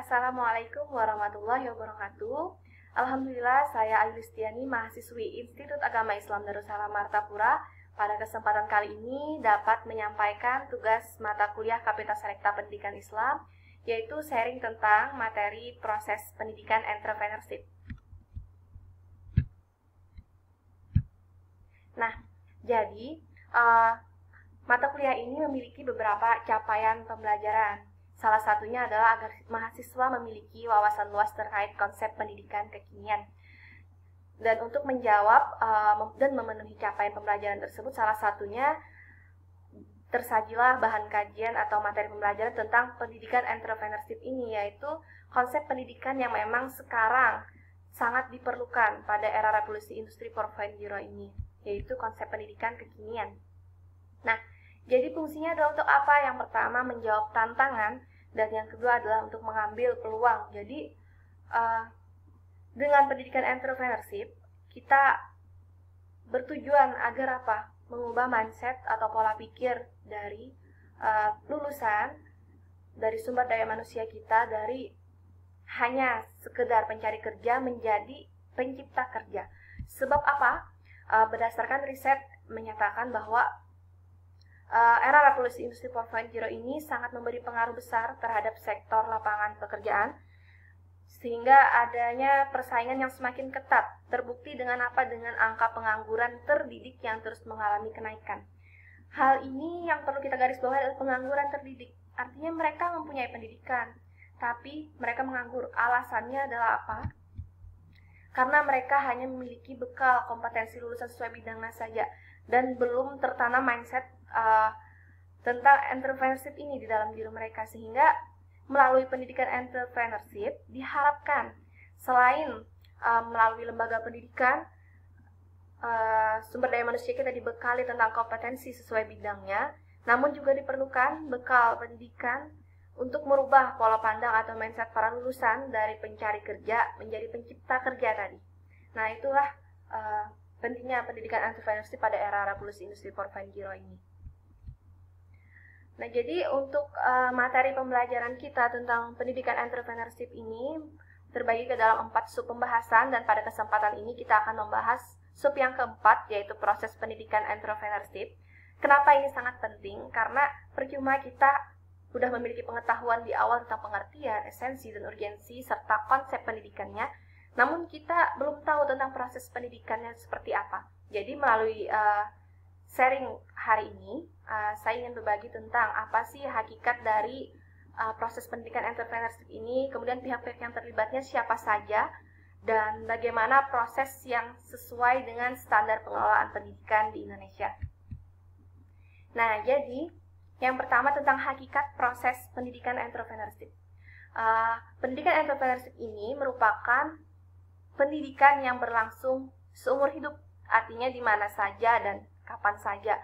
Assalamualaikum warahmatullahi wabarakatuh. Alhamdulillah, saya Agustiani mahasiswi Institut Agama Islam Darussalam Martapura. Pada kesempatan kali ini dapat menyampaikan tugas mata kuliah Kapita Selekta Pendidikan Islam, yaitu sharing tentang materi proses pendidikan entrepreneurship. Nah, jadi uh, mata kuliah ini memiliki beberapa capaian pembelajaran Salah satunya adalah agar mahasiswa memiliki wawasan luas terkait konsep pendidikan kekinian. Dan untuk menjawab uh, dan memenuhi capaian pembelajaran tersebut, salah satunya tersajilah bahan kajian atau materi pembelajaran tentang pendidikan entrepreneurship ini, yaitu konsep pendidikan yang memang sekarang sangat diperlukan pada era revolusi industri 4.0 ini, yaitu konsep pendidikan kekinian. Nah, jadi fungsinya adalah untuk apa? Yang pertama menjawab tantangan dan yang kedua adalah untuk mengambil peluang. Jadi uh, dengan pendidikan entrepreneurship kita bertujuan agar apa? Mengubah mindset atau pola pikir dari uh, lulusan dari sumber daya manusia kita dari hanya sekedar pencari kerja menjadi pencipta kerja. Sebab apa? Uh, berdasarkan riset menyatakan bahwa uh, era revolusi industri 4.0 ini sangat memberi pengaruh besar terhadap sektor lapangan pekerjaan sehingga adanya persaingan yang semakin ketat terbukti dengan apa dengan angka pengangguran terdidik yang terus mengalami kenaikan. Hal ini yang perlu kita garis bawahi adalah pengangguran terdidik. Artinya mereka mempunyai pendidikan, tapi mereka menganggur. Alasannya adalah apa? Karena mereka hanya memiliki bekal kompetensi lulusan sesuai bidangnya saja dan belum tertanam mindset uh, tentang entrepreneurship ini di dalam diri mereka sehingga melalui pendidikan entrepreneurship diharapkan selain uh, melalui lembaga pendidikan uh, sumber daya manusia kita dibekali tentang kompetensi sesuai bidangnya namun juga diperlukan bekal pendidikan untuk merubah pola pandang atau mindset para lulusan dari pencari kerja menjadi pencipta kerja tadi. Nah, itulah uh, pentingnya pendidikan entrepreneurship pada era revolusi industri 4.0 ini. Nah, jadi untuk uh, materi pembelajaran kita tentang pendidikan entrepreneurship ini terbagi ke dalam empat sub pembahasan dan pada kesempatan ini kita akan membahas sub yang keempat yaitu proses pendidikan entrepreneurship. Kenapa ini sangat penting? Karena percuma kita sudah memiliki pengetahuan di awal tentang pengertian, esensi, dan urgensi, serta konsep pendidikannya, namun kita belum tahu tentang proses pendidikannya seperti apa. Jadi melalui uh, sharing hari ini, uh, saya ingin berbagi tentang apa sih hakikat dari uh, proses pendidikan entrepreneurship ini, kemudian pihak-pihak yang terlibatnya siapa saja, dan bagaimana proses yang sesuai dengan standar pengelolaan pendidikan di Indonesia. Nah, jadi yang pertama tentang hakikat proses pendidikan entrepreneurship. Uh, pendidikan entrepreneurship ini merupakan pendidikan yang berlangsung seumur hidup, artinya di mana saja dan kapan saja.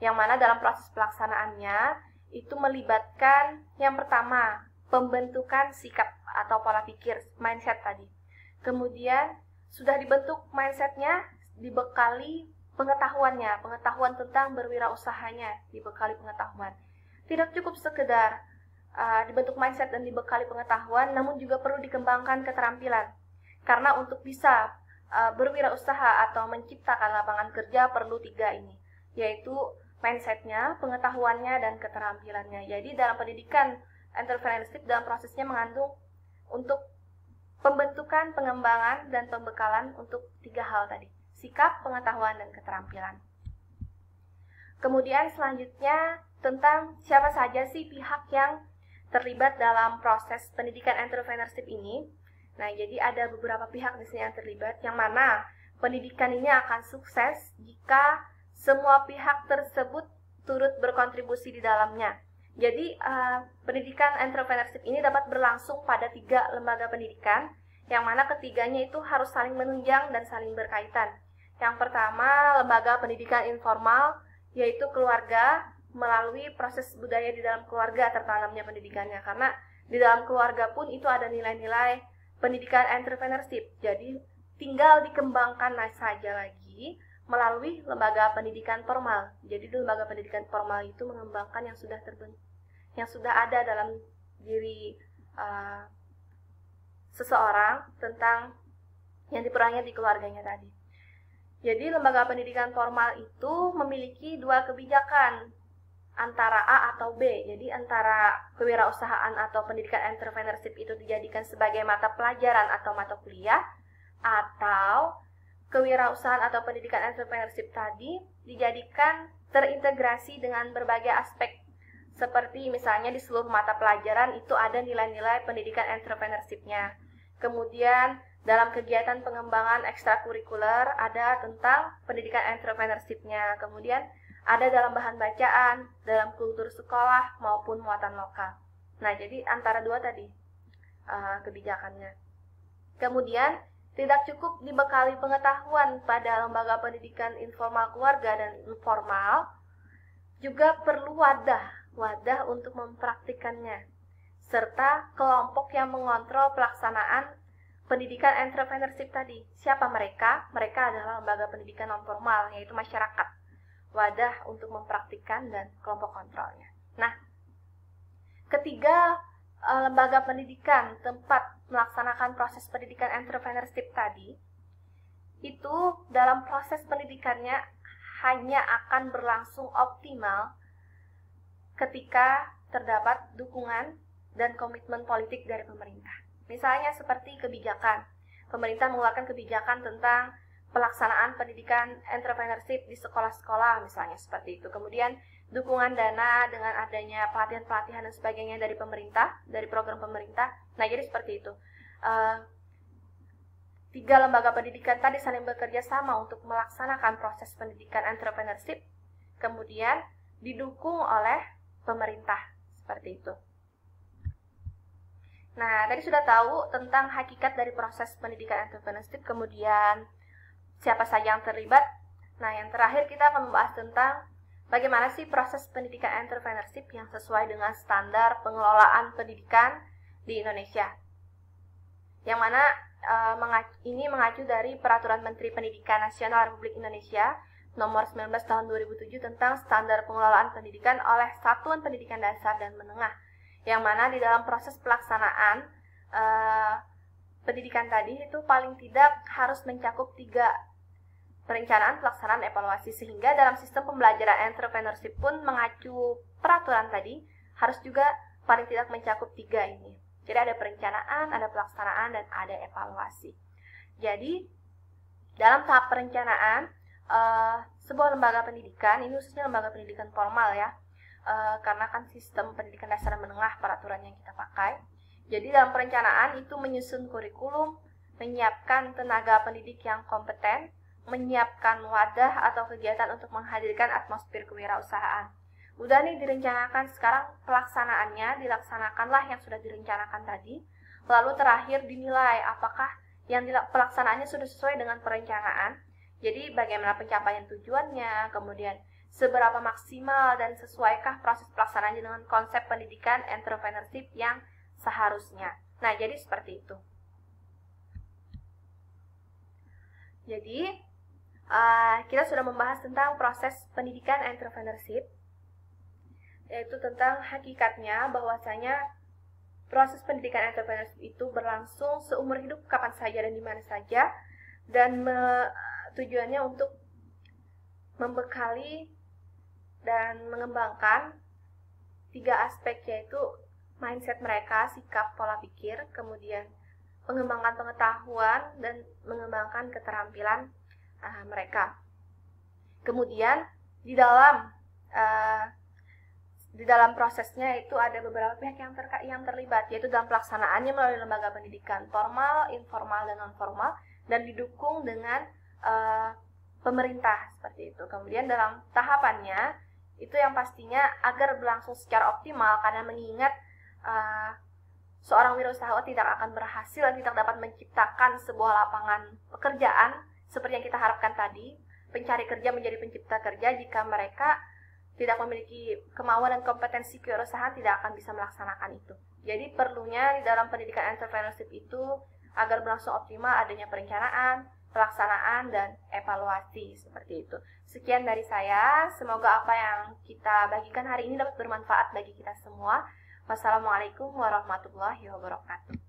Yang mana dalam proses pelaksanaannya itu melibatkan yang pertama, pembentukan sikap atau pola pikir, mindset tadi. Kemudian sudah dibentuk mindsetnya, dibekali pengetahuannya, pengetahuan tentang berwirausahanya, dibekali pengetahuan. Tidak cukup sekedar uh, dibentuk mindset dan dibekali pengetahuan, namun juga perlu dikembangkan keterampilan. Karena untuk bisa uh, berwirausaha atau menciptakan lapangan kerja perlu tiga ini, yaitu mindsetnya, pengetahuannya, dan keterampilannya. Jadi dalam pendidikan entrepreneurship dalam prosesnya mengandung untuk pembentukan, pengembangan, dan pembekalan untuk tiga hal tadi, sikap, pengetahuan, dan keterampilan. Kemudian selanjutnya tentang siapa saja sih pihak yang terlibat dalam proses pendidikan entrepreneurship ini. Nah, jadi ada beberapa pihak di sini yang terlibat, yang mana pendidikan ini akan sukses jika semua pihak tersebut turut berkontribusi di dalamnya. Jadi, uh, pendidikan entrepreneurship ini dapat berlangsung pada tiga lembaga pendidikan, yang mana ketiganya itu harus saling menunjang dan saling berkaitan. Yang pertama, lembaga pendidikan informal, yaitu keluarga, melalui proses budaya di dalam keluarga tertanamnya pendidikannya, karena di dalam keluarga pun itu ada nilai-nilai pendidikan entrepreneurship. Jadi tinggal dikembangkan saja lagi melalui lembaga pendidikan formal. Jadi lembaga pendidikan formal itu mengembangkan yang sudah terbentuk, yang sudah ada dalam diri uh, seseorang tentang yang diperangnya di keluarganya tadi. Jadi lembaga pendidikan formal itu memiliki dua kebijakan antara A atau B. Jadi antara kewirausahaan atau pendidikan entrepreneurship itu dijadikan sebagai mata pelajaran atau mata kuliah atau kewirausahaan atau pendidikan entrepreneurship tadi dijadikan terintegrasi dengan berbagai aspek seperti misalnya di seluruh mata pelajaran itu ada nilai-nilai pendidikan entrepreneurshipnya. Kemudian dalam kegiatan pengembangan ekstrakurikuler ada tentang pendidikan entrepreneurshipnya. Kemudian ada dalam bahan bacaan, dalam kultur sekolah, maupun muatan lokal. Nah, jadi antara dua tadi uh, kebijakannya. Kemudian, tidak cukup dibekali pengetahuan pada lembaga pendidikan informal keluarga dan informal, juga perlu wadah, wadah untuk mempraktikannya, serta kelompok yang mengontrol pelaksanaan pendidikan entrepreneurship tadi. Siapa mereka? Mereka adalah lembaga pendidikan non formal, yaitu masyarakat wadah untuk mempraktikkan dan kelompok kontrolnya. Nah, ketiga eh, lembaga pendidikan tempat melaksanakan proses pendidikan entrepreneurship tadi itu dalam proses pendidikannya hanya akan berlangsung optimal ketika terdapat dukungan dan komitmen politik dari pemerintah. Misalnya seperti kebijakan. Pemerintah mengeluarkan kebijakan tentang pelaksanaan pendidikan entrepreneurship di sekolah-sekolah misalnya seperti itu. Kemudian dukungan dana dengan adanya pelatihan-pelatihan dan sebagainya dari pemerintah, dari program pemerintah. Nah, jadi seperti itu. Uh, tiga lembaga pendidikan tadi saling bekerja sama untuk melaksanakan proses pendidikan entrepreneurship, kemudian didukung oleh pemerintah seperti itu. Nah, tadi sudah tahu tentang hakikat dari proses pendidikan entrepreneurship, kemudian siapa saja yang terlibat. Nah, yang terakhir kita akan membahas tentang bagaimana sih proses pendidikan entrepreneurship yang sesuai dengan standar pengelolaan pendidikan di Indonesia. Yang mana e, eh, mengacu, ini mengacu dari Peraturan Menteri Pendidikan Nasional Republik Indonesia nomor 19 tahun 2007 tentang standar pengelolaan pendidikan oleh Satuan Pendidikan Dasar dan Menengah yang mana di dalam proses pelaksanaan e, pendidikan tadi itu paling tidak harus mencakup tiga perencanaan pelaksanaan evaluasi sehingga dalam sistem pembelajaran entrepreneurship pun mengacu peraturan tadi harus juga paling tidak mencakup tiga ini. Jadi ada perencanaan, ada pelaksanaan, dan ada evaluasi. Jadi dalam tahap perencanaan uh, sebuah lembaga pendidikan ini khususnya lembaga pendidikan formal ya uh, karena kan sistem pendidikan dasar menengah peraturan yang kita pakai. Jadi dalam perencanaan itu menyusun kurikulum, menyiapkan tenaga pendidik yang kompeten, menyiapkan wadah atau kegiatan untuk menghadirkan atmosfer kewirausahaan. Udah nih direncanakan, sekarang pelaksanaannya dilaksanakanlah yang sudah direncanakan tadi. Lalu terakhir dinilai apakah yang pelaksanaannya sudah sesuai dengan perencanaan. Jadi bagaimana pencapaian tujuannya, kemudian seberapa maksimal dan sesuaikah proses pelaksanaannya dengan konsep pendidikan entrepreneurship yang seharusnya. Nah, jadi seperti itu. Jadi, Eh, kita sudah membahas tentang proses pendidikan entrepreneurship, yaitu tentang hakikatnya bahwasanya proses pendidikan entrepreneurship itu berlangsung seumur hidup kapan saja dan di mana saja dan me, tujuannya untuk membekali dan mengembangkan tiga aspek yaitu mindset mereka, sikap pola pikir, kemudian pengembangan pengetahuan dan mengembangkan keterampilan uh, mereka. Kemudian di dalam uh, di dalam prosesnya itu ada beberapa pihak yang terkait yang terlibat yaitu dalam pelaksanaannya melalui lembaga pendidikan formal, informal dan non formal dan didukung dengan uh, pemerintah seperti itu. Kemudian dalam tahapannya itu yang pastinya agar berlangsung secara optimal karena mengingat uh, seorang wirausaha tidak akan berhasil dan tidak dapat menciptakan sebuah lapangan pekerjaan seperti yang kita harapkan tadi, pencari kerja menjadi pencipta kerja jika mereka tidak memiliki kemauan dan kompetensi kewirausahaan tidak akan bisa melaksanakan itu. Jadi perlunya di dalam pendidikan entrepreneurship itu agar berlangsung optimal adanya perencanaan, pelaksanaan, dan evaluasi seperti itu. Sekian dari saya, semoga apa yang kita bagikan hari ini dapat bermanfaat bagi kita semua. Wassalamualaikum warahmatullahi wabarakatuh.